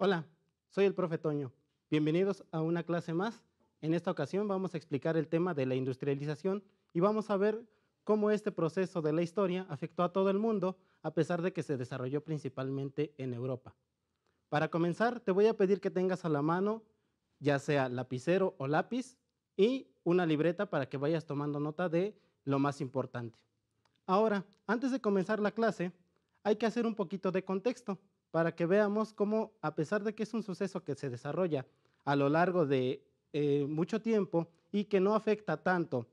Hola, soy el profe Toño. Bienvenidos a una clase más. En esta ocasión vamos a explicar el tema de la industrialización y vamos a ver cómo este proceso de la historia afectó a todo el mundo a pesar de que se desarrolló principalmente en Europa. Para comenzar, te voy a pedir que tengas a la mano ya sea lapicero o lápiz y una libreta para que vayas tomando nota de lo más importante. Ahora, antes de comenzar la clase, hay que hacer un poquito de contexto para que veamos cómo, a pesar de que es un suceso que se desarrolla a lo largo de eh, mucho tiempo y que no afecta tanto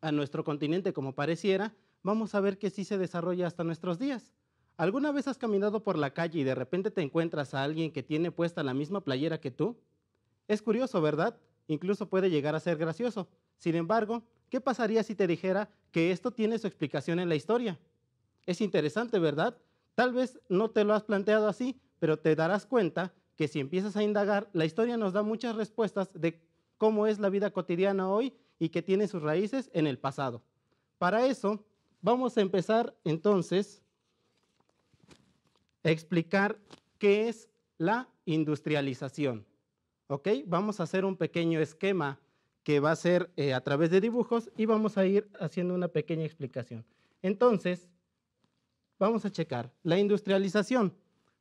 a nuestro continente como pareciera, vamos a ver que sí se desarrolla hasta nuestros días. ¿Alguna vez has caminado por la calle y de repente te encuentras a alguien que tiene puesta la misma playera que tú? Es curioso, ¿verdad? Incluso puede llegar a ser gracioso. Sin embargo, ¿qué pasaría si te dijera que esto tiene su explicación en la historia? Es interesante, ¿verdad? Tal vez no te lo has planteado así, pero te darás cuenta que si empiezas a indagar, la historia nos da muchas respuestas de cómo es la vida cotidiana hoy y que tiene sus raíces en el pasado. Para eso, vamos a empezar entonces a explicar qué es la industrialización. ¿Ok? Vamos a hacer un pequeño esquema que va a ser eh, a través de dibujos y vamos a ir haciendo una pequeña explicación. Entonces, Vamos a checar. La industrialización.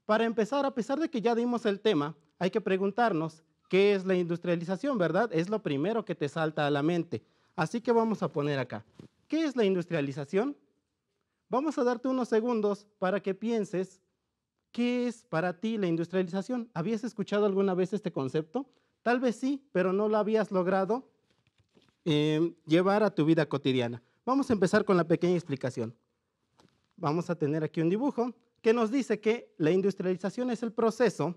Para empezar, a pesar de que ya dimos el tema, hay que preguntarnos qué es la industrialización, ¿verdad? Es lo primero que te salta a la mente. Así que vamos a poner acá. ¿Qué es la industrialización? Vamos a darte unos segundos para que pienses qué es para ti la industrialización. ¿Habías escuchado alguna vez este concepto? Tal vez sí, pero no lo habías logrado eh, llevar a tu vida cotidiana. Vamos a empezar con la pequeña explicación vamos a tener aquí un dibujo que nos dice que la industrialización es el proceso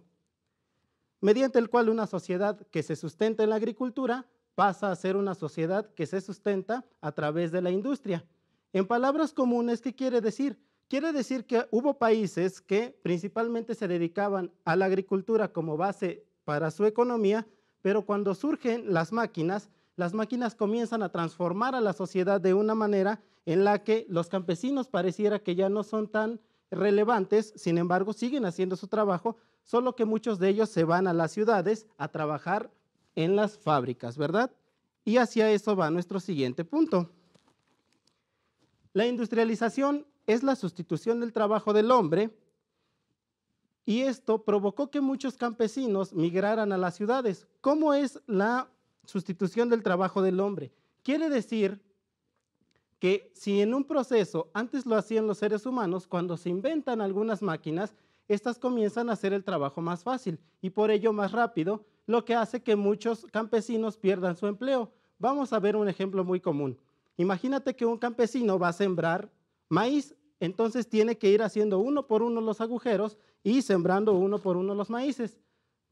mediante el cual una sociedad que se sustenta en la agricultura pasa a ser una sociedad que se sustenta a través de la industria. En palabras comunes, ¿qué quiere decir? Quiere decir que hubo países que principalmente se dedicaban a la agricultura como base para su economía, pero cuando surgen las máquinas, las máquinas comienzan a transformar a la sociedad de una manera en la que los campesinos pareciera que ya no son tan relevantes, sin embargo siguen haciendo su trabajo, solo que muchos de ellos se van a las ciudades a trabajar en las fábricas, ¿verdad? Y hacia eso va nuestro siguiente punto. La industrialización es la sustitución del trabajo del hombre y esto provocó que muchos campesinos migraran a las ciudades. ¿Cómo es la sustitución del trabajo del hombre? Quiere decir que si en un proceso antes lo hacían los seres humanos, cuando se inventan algunas máquinas, estas comienzan a hacer el trabajo más fácil y por ello más rápido, lo que hace que muchos campesinos pierdan su empleo. Vamos a ver un ejemplo muy común. Imagínate que un campesino va a sembrar maíz, entonces tiene que ir haciendo uno por uno los agujeros y sembrando uno por uno los maíces.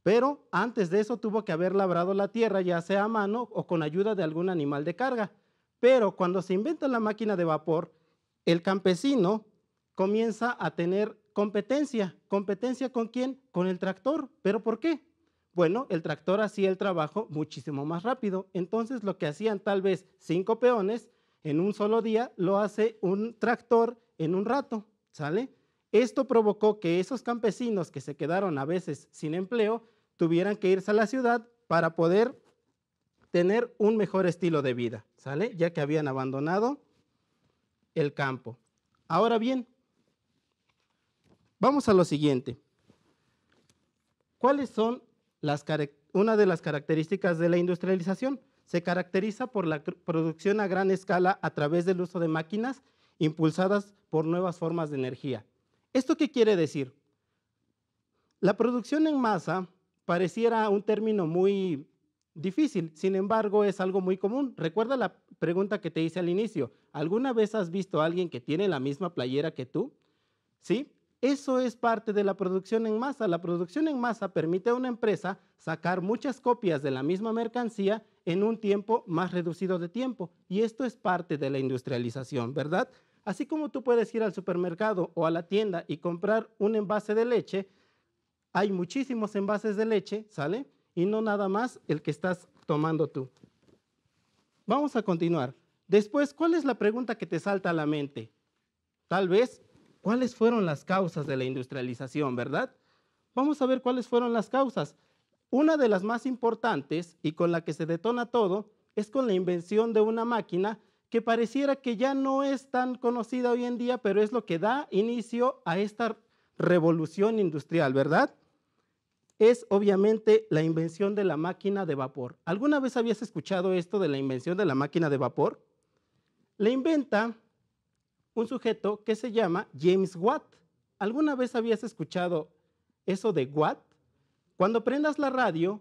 Pero antes de eso tuvo que haber labrado la tierra, ya sea a mano o con ayuda de algún animal de carga. Pero cuando se inventa la máquina de vapor, el campesino comienza a tener competencia. ¿Competencia con quién? Con el tractor. ¿Pero por qué? Bueno, el tractor hacía el trabajo muchísimo más rápido. Entonces lo que hacían tal vez cinco peones en un solo día, lo hace un tractor en un rato. ¿Sale? Esto provocó que esos campesinos que se quedaron a veces sin empleo tuvieran que irse a la ciudad para poder tener un mejor estilo de vida. ¿sale? Ya que habían abandonado el campo. Ahora bien, vamos a lo siguiente. ¿Cuáles son las una de las características de la industrialización? Se caracteriza por la producción a gran escala a través del uso de máquinas impulsadas por nuevas formas de energía. ¿Esto qué quiere decir? La producción en masa pareciera un término muy difícil, sin embargo es algo muy común. Recuerda la pregunta que te hice al inicio. ¿Alguna vez has visto a alguien que tiene la misma playera que tú? ¿Sí? Eso es parte de la producción en masa. La producción en masa permite a una empresa sacar muchas copias de la misma mercancía en un tiempo más reducido de tiempo. Y esto es parte de la industrialización, ¿verdad? Así como tú puedes ir al supermercado o a la tienda y comprar un envase de leche, hay muchísimos envases de leche, ¿sale? y no nada más el que estás tomando tú. Vamos a continuar. Después, ¿cuál es la pregunta que te salta a la mente? Tal vez, ¿cuáles fueron las causas de la industrialización, verdad? Vamos a ver cuáles fueron las causas. Una de las más importantes y con la que se detona todo es con la invención de una máquina que pareciera que ya no es tan conocida hoy en día, pero es lo que da inicio a esta revolución industrial, ¿verdad? es obviamente la invención de la máquina de vapor. ¿Alguna vez habías escuchado esto de la invención de la máquina de vapor? La inventa un sujeto que se llama James Watt. ¿Alguna vez habías escuchado eso de Watt? Cuando prendas la radio,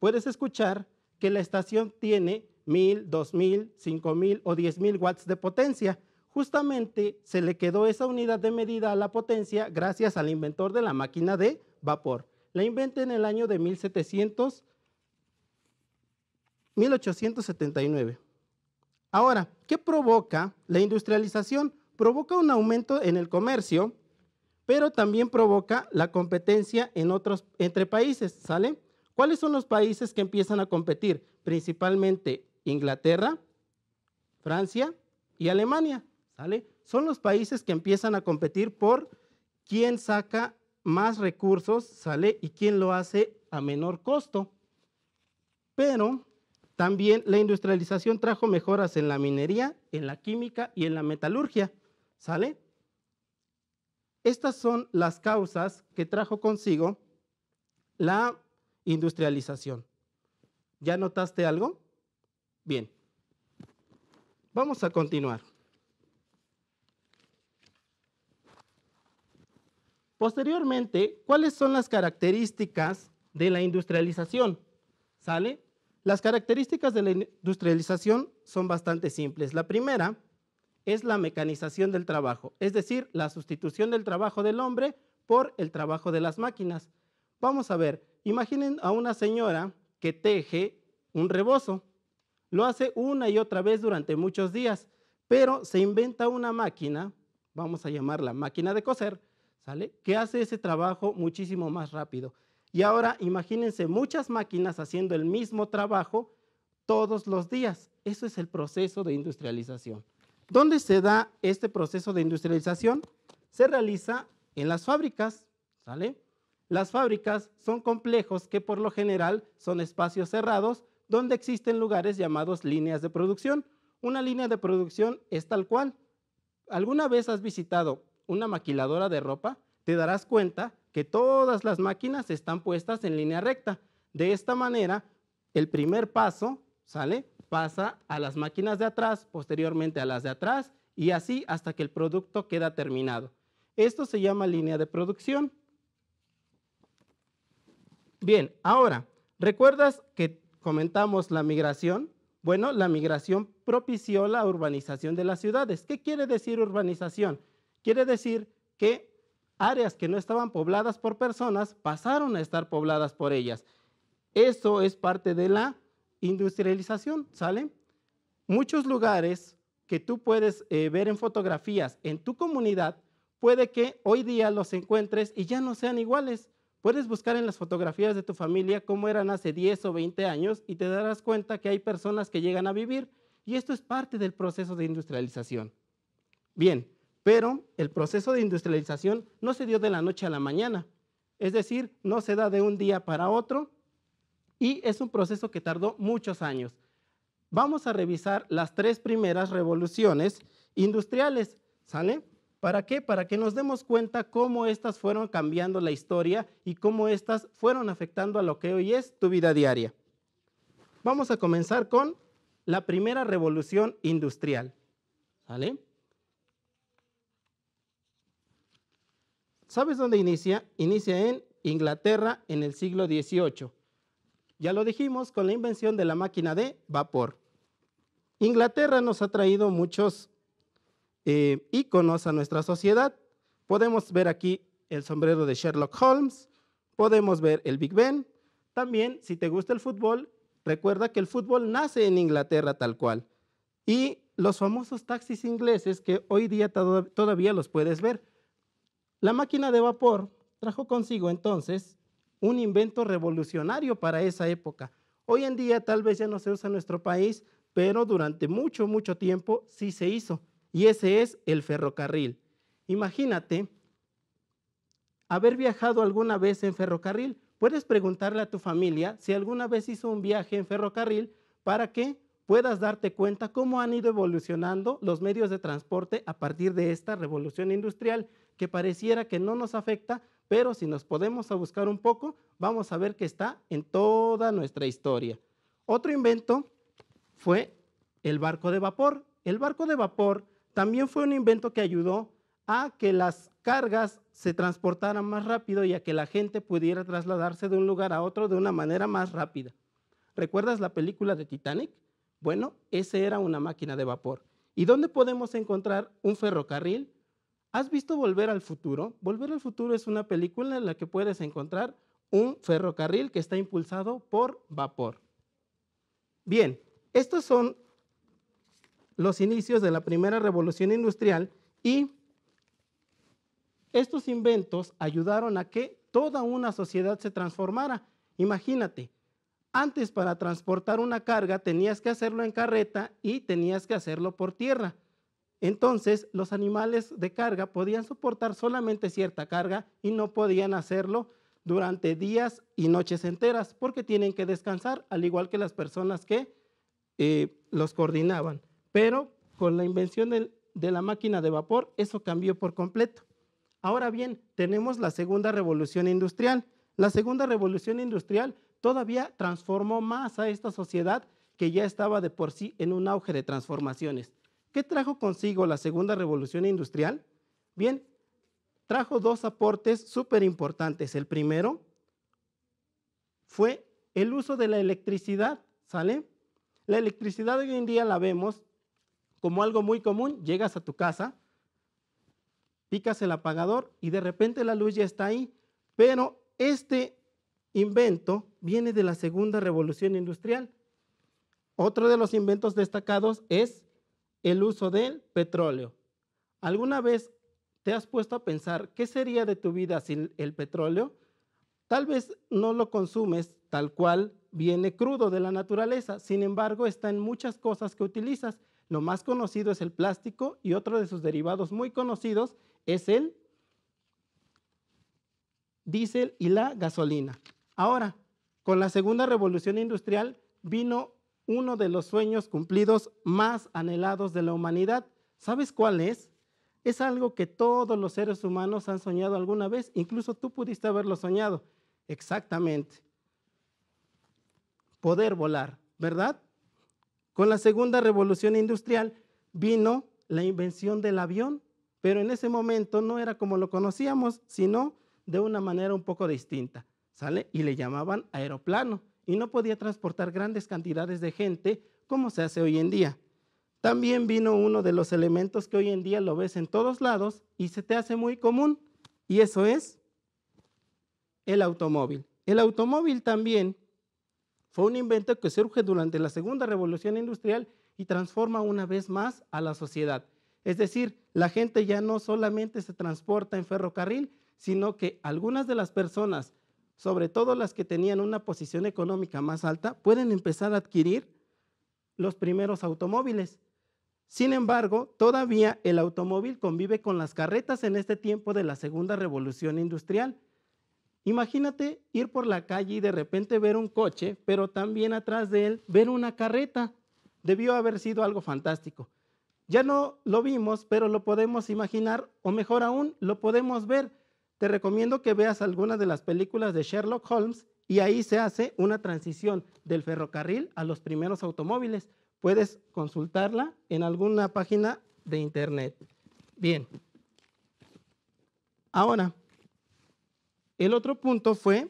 puedes escuchar que la estación tiene 1000, 2000, 5000 o 10000 watts de potencia. Justamente se le quedó esa unidad de medida a la potencia gracias al inventor de la máquina de vapor. La inventa en el año de 1700, 1879. Ahora, ¿qué provoca la industrialización? Provoca un aumento en el comercio, pero también provoca la competencia en otros, entre países, ¿sale? ¿Cuáles son los países que empiezan a competir? Principalmente Inglaterra, Francia y Alemania, ¿sale? Son los países que empiezan a competir por quién saca más recursos sale y quién lo hace a menor costo. Pero también la industrialización trajo mejoras en la minería, en la química y en la metalurgia. ¿Sale? Estas son las causas que trajo consigo la industrialización. ¿Ya notaste algo? Bien. Vamos a continuar. Posteriormente, ¿cuáles son las características de la industrialización? ¿Sale? Las características de la industrialización son bastante simples. La primera es la mecanización del trabajo, es decir, la sustitución del trabajo del hombre por el trabajo de las máquinas. Vamos a ver, imaginen a una señora que teje un rebozo. Lo hace una y otra vez durante muchos días, pero se inventa una máquina, vamos a llamarla máquina de coser, ¿sale? Que hace ese trabajo muchísimo más rápido. Y ahora imagínense muchas máquinas haciendo el mismo trabajo todos los días. Eso es el proceso de industrialización. ¿Dónde se da este proceso de industrialización? Se realiza en las fábricas, ¿sale? Las fábricas son complejos que por lo general son espacios cerrados donde existen lugares llamados líneas de producción. Una línea de producción es tal cual. ¿Alguna vez has visitado una maquiladora de ropa, te darás cuenta que todas las máquinas están puestas en línea recta. De esta manera, el primer paso, ¿sale? Pasa a las máquinas de atrás, posteriormente a las de atrás y así hasta que el producto queda terminado. Esto se llama línea de producción. Bien, ahora, ¿recuerdas que comentamos la migración? Bueno, la migración propició la urbanización de las ciudades. ¿Qué quiere decir urbanización? Quiere decir que áreas que no estaban pobladas por personas pasaron a estar pobladas por ellas. Eso es parte de la industrialización, ¿sale? Muchos lugares que tú puedes eh, ver en fotografías en tu comunidad, puede que hoy día los encuentres y ya no sean iguales. Puedes buscar en las fotografías de tu familia cómo eran hace 10 o 20 años y te darás cuenta que hay personas que llegan a vivir y esto es parte del proceso de industrialización. Bien, pero el proceso de industrialización no se dio de la noche a la mañana, es decir, no se da de un día para otro y es un proceso que tardó muchos años. Vamos a revisar las tres primeras revoluciones industriales, ¿sale? ¿Para qué? Para que nos demos cuenta cómo estas fueron cambiando la historia y cómo estas fueron afectando a lo que hoy es tu vida diaria. Vamos a comenzar con la primera revolución industrial, ¿sale? ¿Sabes dónde inicia? Inicia en Inglaterra en el siglo XVIII. Ya lo dijimos con la invención de la máquina de vapor. Inglaterra nos ha traído muchos eh, íconos a nuestra sociedad. Podemos ver aquí el sombrero de Sherlock Holmes, podemos ver el Big Ben. También, si te gusta el fútbol, recuerda que el fútbol nace en Inglaterra tal cual. Y los famosos taxis ingleses que hoy día todavía los puedes ver. La máquina de vapor trajo consigo entonces un invento revolucionario para esa época. Hoy en día tal vez ya no se usa en nuestro país, pero durante mucho, mucho tiempo sí se hizo, y ese es el ferrocarril. Imagínate haber viajado alguna vez en ferrocarril. Puedes preguntarle a tu familia si alguna vez hizo un viaje en ferrocarril para que puedas darte cuenta cómo han ido evolucionando los medios de transporte a partir de esta revolución industrial que pareciera que no nos afecta, pero si nos podemos a buscar un poco, vamos a ver que está en toda nuestra historia. Otro invento fue el barco de vapor. El barco de vapor también fue un invento que ayudó a que las cargas se transportaran más rápido y a que la gente pudiera trasladarse de un lugar a otro de una manera más rápida. ¿Recuerdas la película de Titanic? Bueno, esa era una máquina de vapor. ¿Y dónde podemos encontrar un ferrocarril? ¿Has visto Volver al Futuro? Volver al Futuro es una película en la que puedes encontrar un ferrocarril que está impulsado por vapor. Bien, estos son los inicios de la primera revolución industrial y estos inventos ayudaron a que toda una sociedad se transformara. Imagínate, antes para transportar una carga tenías que hacerlo en carreta y tenías que hacerlo por tierra. Entonces los animales de carga podían soportar solamente cierta carga y no podían hacerlo durante días y noches enteras porque tienen que descansar, al igual que las personas que eh, los coordinaban. Pero con la invención de la máquina de vapor eso cambió por completo. Ahora bien, tenemos la segunda revolución industrial. La segunda revolución industrial todavía transformó más a esta sociedad que ya estaba de por sí en un auge de transformaciones. ¿Qué trajo consigo la segunda revolución industrial? Bien, trajo dos aportes súper importantes. El primero fue el uso de la electricidad, ¿sale? La electricidad hoy en día la vemos como algo muy común. Llegas a tu casa, picas el apagador y de repente la luz ya está ahí. Pero este invento viene de la segunda revolución industrial. Otro de los inventos destacados es el uso del petróleo. ¿Alguna vez te has puesto a pensar qué sería de tu vida sin el petróleo? Tal vez no lo consumes tal cual viene crudo de la naturaleza, sin embargo está en muchas cosas que utilizas. Lo más conocido es el plástico y otro de sus derivados muy conocidos es el diésel y la gasolina. Ahora, con la segunda revolución industrial vino uno de los sueños cumplidos más anhelados de la humanidad. ¿Sabes cuál es? Es algo que todos los seres humanos han soñado alguna vez, incluso tú pudiste haberlo soñado. Exactamente. Poder volar, ¿verdad? Con la segunda revolución industrial vino la invención del avión, pero en ese momento no era como lo conocíamos, sino de una manera un poco distinta. ¿sale? Y le llamaban aeroplano y no podía transportar grandes cantidades de gente como se hace hoy en día. También vino uno de los elementos que hoy en día lo ves en todos lados y se te hace muy común, y eso es el automóvil. El automóvil también fue un invento que surge durante la segunda revolución industrial y transforma una vez más a la sociedad. Es decir, la gente ya no solamente se transporta en ferrocarril, sino que algunas de las personas sobre todo las que tenían una posición económica más alta, pueden empezar a adquirir los primeros automóviles. Sin embargo, todavía el automóvil convive con las carretas en este tiempo de la segunda revolución industrial. Imagínate ir por la calle y de repente ver un coche, pero también atrás de él ver una carreta. Debió haber sido algo fantástico. Ya no lo vimos, pero lo podemos imaginar, o mejor aún, lo podemos ver te recomiendo que veas algunas de las películas de Sherlock Holmes y ahí se hace una transición del ferrocarril a los primeros automóviles. Puedes consultarla en alguna página de internet. Bien. Ahora, el otro punto fue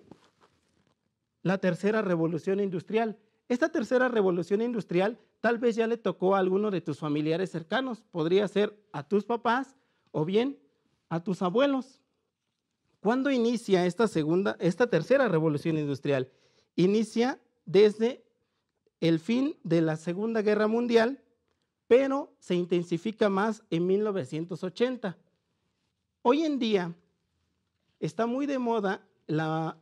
la tercera revolución industrial. Esta tercera revolución industrial tal vez ya le tocó a alguno de tus familiares cercanos. Podría ser a tus papás o bien a tus abuelos. ¿Cuándo inicia esta segunda, esta tercera revolución industrial? Inicia desde el fin de la Segunda Guerra Mundial, pero se intensifica más en 1980. Hoy en día está muy de moda la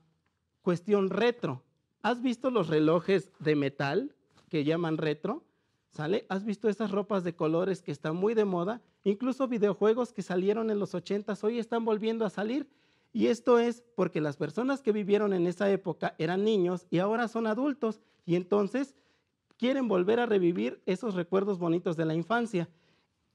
cuestión retro. ¿Has visto los relojes de metal que llaman retro? ¿Sale? ¿Has visto esas ropas de colores que están muy de moda? Incluso videojuegos que salieron en los 80s hoy están volviendo a salir y esto es porque las personas que vivieron en esa época eran niños y ahora son adultos y entonces quieren volver a revivir esos recuerdos bonitos de la infancia.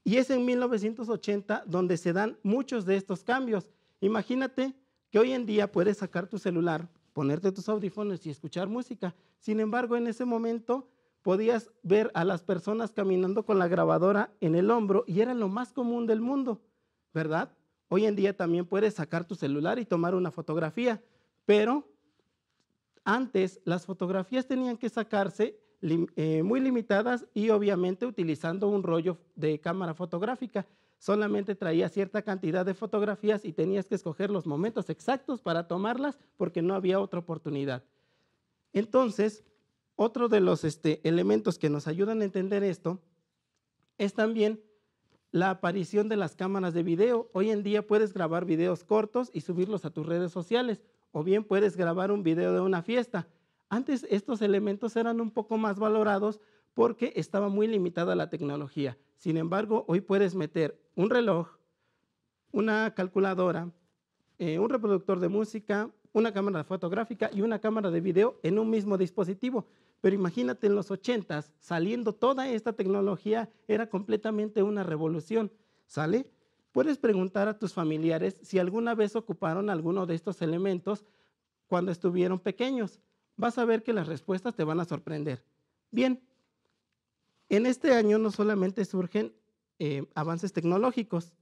Y es en 1980 donde se dan muchos de estos cambios. Imagínate que hoy en día puedes sacar tu celular, ponerte tus audífonos y escuchar música. Sin embargo, en ese momento podías ver a las personas caminando con la grabadora en el hombro y era lo más común del mundo, ¿verdad? Hoy en día también puedes sacar tu celular y tomar una fotografía, pero antes las fotografías tenían que sacarse eh, muy limitadas y obviamente utilizando un rollo de cámara fotográfica. Solamente traía cierta cantidad de fotografías y tenías que escoger los momentos exactos para tomarlas porque no había otra oportunidad. Entonces, otro de los este, elementos que nos ayudan a entender esto es también la aparición de las cámaras de video. Hoy en día puedes grabar videos cortos y subirlos a tus redes sociales, o bien puedes grabar un video de una fiesta. Antes estos elementos eran un poco más valorados porque estaba muy limitada la tecnología. Sin embargo, hoy puedes meter un reloj, una calculadora, eh, un reproductor de música, una cámara fotográfica y una cámara de video en un mismo dispositivo. Pero imagínate en los 80 saliendo toda esta tecnología, era completamente una revolución, ¿sale? Puedes preguntar a tus familiares si alguna vez ocuparon alguno de estos elementos cuando estuvieron pequeños. Vas a ver que las respuestas te van a sorprender. Bien, en este año no solamente surgen eh, avances tecnológicos,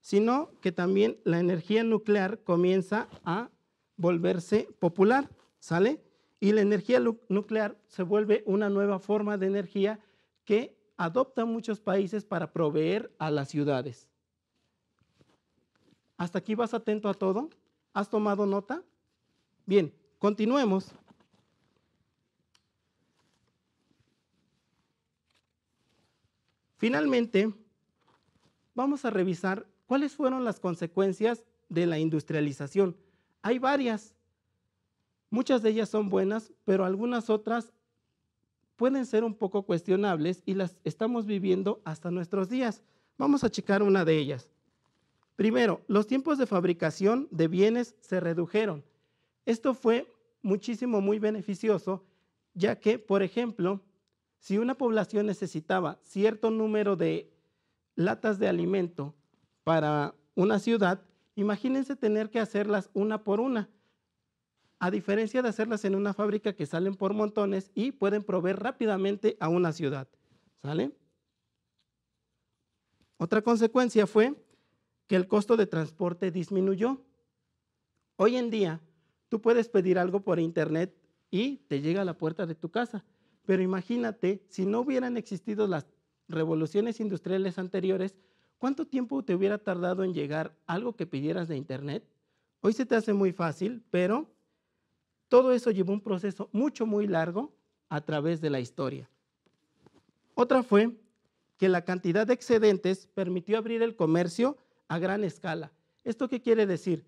sino que también la energía nuclear comienza a volverse popular, ¿sale? Y la energía nuclear se vuelve una nueva forma de energía que adoptan muchos países para proveer a las ciudades. ¿Hasta aquí vas atento a todo? ¿Has tomado nota? Bien, continuemos. Finalmente, vamos a revisar cuáles fueron las consecuencias de la industrialización. Hay varias, Muchas de ellas son buenas, pero algunas otras pueden ser un poco cuestionables y las estamos viviendo hasta nuestros días. Vamos a checar una de ellas. Primero, los tiempos de fabricación de bienes se redujeron. Esto fue muchísimo muy beneficioso, ya que, por ejemplo, si una población necesitaba cierto número de latas de alimento para una ciudad, imagínense tener que hacerlas una por una a diferencia de hacerlas en una fábrica que salen por montones y pueden proveer rápidamente a una ciudad. ¿Sale? Otra consecuencia fue que el costo de transporte disminuyó. Hoy en día, tú puedes pedir algo por internet y te llega a la puerta de tu casa. Pero imagínate, si no hubieran existido las revoluciones industriales anteriores, ¿cuánto tiempo te hubiera tardado en llegar algo que pidieras de internet? Hoy se te hace muy fácil, pero todo eso llevó un proceso mucho, muy largo a través de la historia. Otra fue que la cantidad de excedentes permitió abrir el comercio a gran escala. ¿Esto qué quiere decir?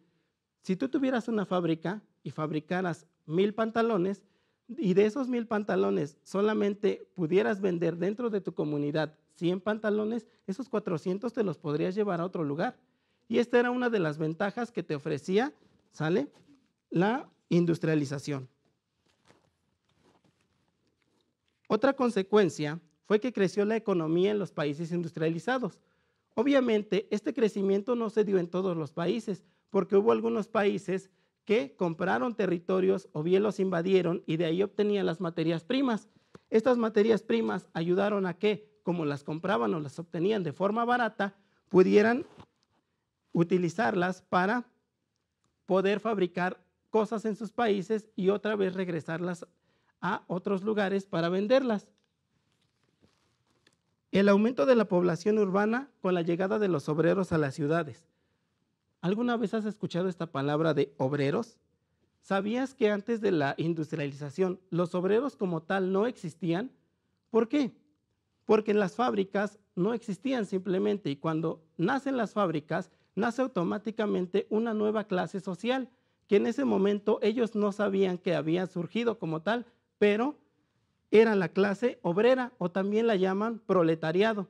Si tú tuvieras una fábrica y fabricaras mil pantalones y de esos mil pantalones solamente pudieras vender dentro de tu comunidad 100 pantalones, esos 400 te los podrías llevar a otro lugar. Y esta era una de las ventajas que te ofrecía, ¿sale? La industrialización. Otra consecuencia fue que creció la economía en los países industrializados. Obviamente, este crecimiento no se dio en todos los países, porque hubo algunos países que compraron territorios o bien los invadieron y de ahí obtenían las materias primas. Estas materias primas ayudaron a que, como las compraban o las obtenían de forma barata, pudieran utilizarlas para poder fabricar cosas en sus países y otra vez regresarlas a otros lugares para venderlas. El aumento de la población urbana con la llegada de los obreros a las ciudades. ¿Alguna vez has escuchado esta palabra de obreros? ¿Sabías que antes de la industrialización los obreros como tal no existían? ¿Por qué? Porque en las fábricas no existían simplemente y cuando nacen las fábricas nace automáticamente una nueva clase social que en ese momento ellos no sabían que había surgido como tal, pero era la clase obrera o también la llaman proletariado.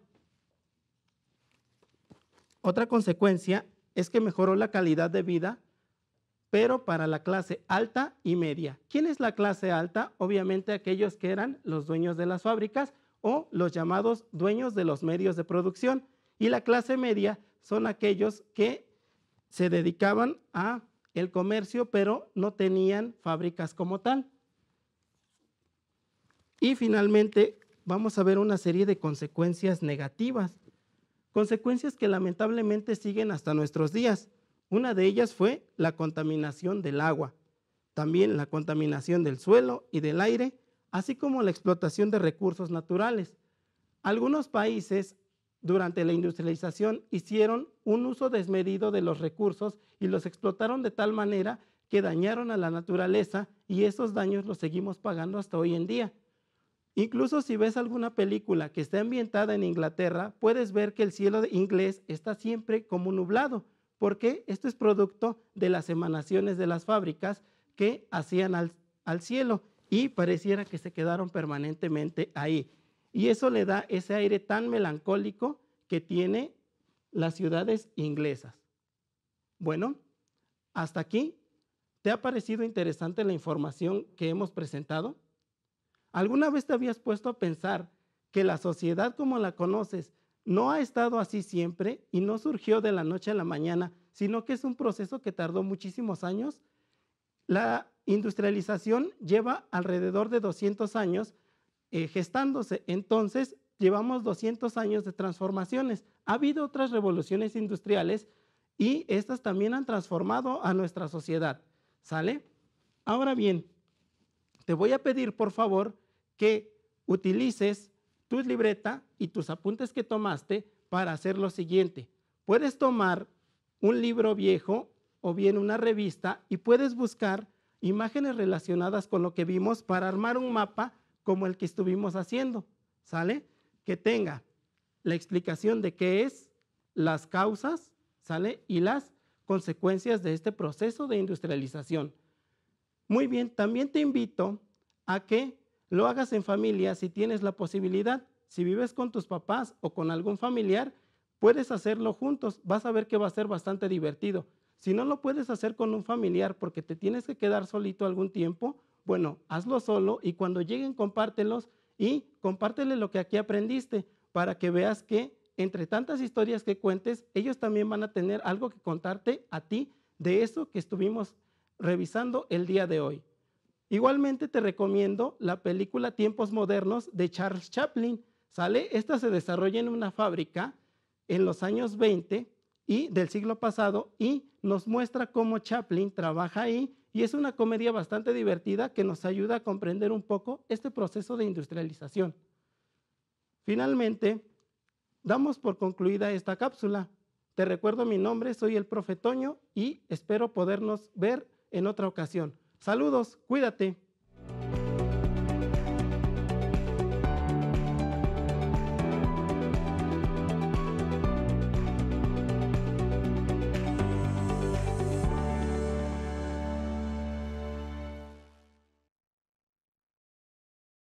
Otra consecuencia es que mejoró la calidad de vida, pero para la clase alta y media. ¿Quién es la clase alta? Obviamente aquellos que eran los dueños de las fábricas o los llamados dueños de los medios de producción. Y la clase media son aquellos que se dedicaban a el comercio, pero no tenían fábricas como tal. Y finalmente vamos a ver una serie de consecuencias negativas, consecuencias que lamentablemente siguen hasta nuestros días. Una de ellas fue la contaminación del agua, también la contaminación del suelo y del aire, así como la explotación de recursos naturales. Algunos países durante la industrialización hicieron un uso desmedido de los recursos y los explotaron de tal manera que dañaron a la naturaleza y esos daños los seguimos pagando hasta hoy en día. Incluso si ves alguna película que está ambientada en Inglaterra, puedes ver que el cielo inglés está siempre como nublado, porque esto es producto de las emanaciones de las fábricas que hacían al, al cielo y pareciera que se quedaron permanentemente ahí. Y eso le da ese aire tan melancólico que tiene las ciudades inglesas. Bueno, hasta aquí. ¿Te ha parecido interesante la información que hemos presentado? ¿Alguna vez te habías puesto a pensar que la sociedad como la conoces no ha estado así siempre y no surgió de la noche a la mañana, sino que es un proceso que tardó muchísimos años? La industrialización lleva alrededor de 200 años eh, gestándose. Entonces, llevamos 200 años de transformaciones. Ha habido otras revoluciones industriales y estas también han transformado a nuestra sociedad. ¿Sale? Ahora bien, te voy a pedir, por favor, que utilices tu libreta y tus apuntes que tomaste para hacer lo siguiente. Puedes tomar un libro viejo o bien una revista y puedes buscar imágenes relacionadas con lo que vimos para armar un mapa como el que estuvimos haciendo, ¿sale? Que tenga la explicación de qué es, las causas, ¿sale? Y las consecuencias de este proceso de industrialización. Muy bien, también te invito a que lo hagas en familia si tienes la posibilidad. Si vives con tus papás o con algún familiar, puedes hacerlo juntos. Vas a ver que va a ser bastante divertido. Si no lo puedes hacer con un familiar porque te tienes que quedar solito algún tiempo, bueno, hazlo solo y cuando lleguen compártelos y compártele lo que aquí aprendiste para que veas que entre tantas historias que cuentes, ellos también van a tener algo que contarte a ti de eso que estuvimos revisando el día de hoy. Igualmente te recomiendo la película Tiempos Modernos de Charles Chaplin. Sale, esta se desarrolla en una fábrica en los años 20 y del siglo pasado y nos muestra cómo Chaplin trabaja ahí y es una comedia bastante divertida que nos ayuda a comprender un poco este proceso de industrialización. Finalmente, damos por concluida esta cápsula. Te recuerdo mi nombre, soy el profetoño y espero podernos ver en otra ocasión. Saludos, cuídate.